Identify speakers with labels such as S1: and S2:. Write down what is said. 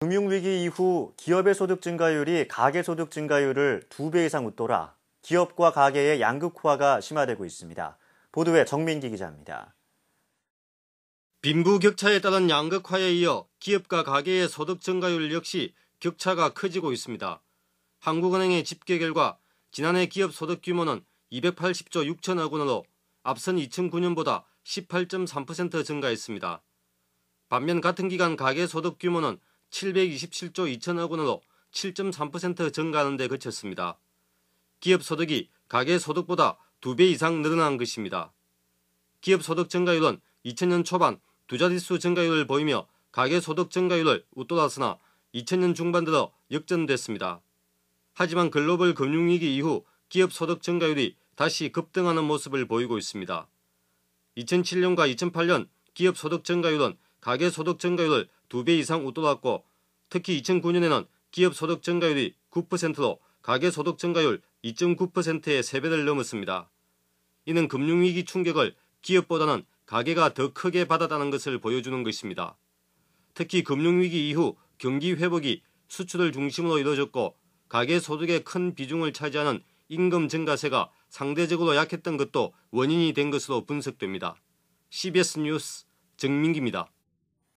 S1: 금융위기 이후 기업의 소득 증가율이 가계 소득 증가율을 2배 이상 웃돌아 기업과 가계의 양극화가 심화되고 있습니다. 보도에 정민기 기자입니다.
S2: 빈부격차에 따른 양극화에 이어 기업과 가계의 소득 증가율 역시 격차가 커지고 있습니다. 한국은행의 집계 결과 지난해 기업 소득 규모는 280조 6천억 원으로 앞선 2009년보다 18.3% 증가했습니다. 반면 같은 기간 가계 소득 규모는 727조 2천억 원으로 7.3% 증가하는 데 그쳤습니다. 기업 소득이 가계 소득보다 2배 이상 늘어난 것입니다. 기업 소득 증가율은 2000년 초반 두 자릿수 증가율을 보이며 가계 소득 증가율을 웃돌았으나 2000년 중반 들어 역전됐습니다. 하지만 글로벌 금융위기 이후 기업 소득 증가율이 다시 급등하는 모습을 보이고 있습니다. 2007년과 2008년 기업 소득 증가율은 가계 소득 증가율을 2배 이상 웃돌았고 특히 2009년에는 기업 소득 증가율이 9%로 가계 소득 증가율 2.9%의 3배를 넘었습니다. 이는 금융위기 충격을 기업보다는 가계가 더 크게 받았다는 것을 보여주는 것입니다. 특히 금융위기 이후 경기 회복이 수출을 중심으로 이루어졌고 가계 소득의 큰 비중을 차지하는 임금 증가세가 상대적으로 약했던 것도 원인이 된 것으로 분석됩니다. CBS 뉴스 정민기입니다.